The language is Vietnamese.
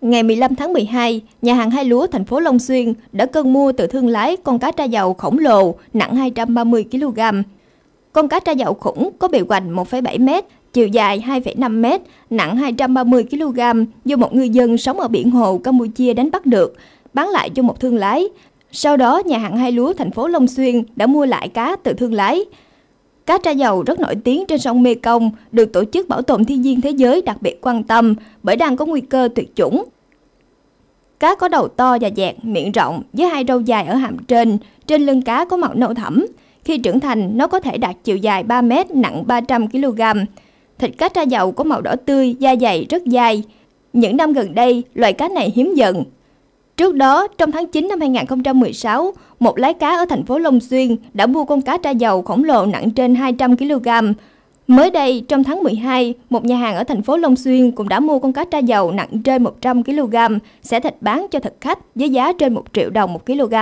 Ngày 15 tháng 12, nhà hàng Hai Lúa thành phố Long Xuyên đã cân mua từ thương lái con cá tra dầu khổng lồ nặng 230 kg. Con cá tra dầu khủng có bề hoành 1,7 m, chiều dài 2,5 m, nặng 230 kg do một người dân sống ở biển hồ Campuchia đánh bắt được, bán lại cho một thương lái. Sau đó, nhà hàng Hai Lúa thành phố Long Xuyên đã mua lại cá từ thương lái. Cá tra dầu rất nổi tiếng trên sông Mekong được Tổ chức Bảo tồn Thiên nhiên Thế giới đặc biệt quan tâm bởi đang có nguy cơ tuyệt chủng. Cá có đầu to và dẹt, miệng rộng với hai râu dài ở hàm trên, trên lưng cá có màu nâu thẫm. Khi trưởng thành, nó có thể đạt chiều dài 3 mét, nặng 300 kg. Thịt cá tra dầu có màu đỏ tươi, da dày, rất dai. Những năm gần đây, loài cá này hiếm dần Trước đó, trong tháng 9 năm 2016, một lái cá ở thành phố Long Xuyên đã mua con cá tra dầu khổng lồ nặng trên 200 kg. Mới đây, trong tháng 12, một nhà hàng ở thành phố Long Xuyên cũng đã mua con cá tra dầu nặng trên 100 kg, sẽ thịt bán cho thực khách với giá trên 1 triệu đồng 1 kg.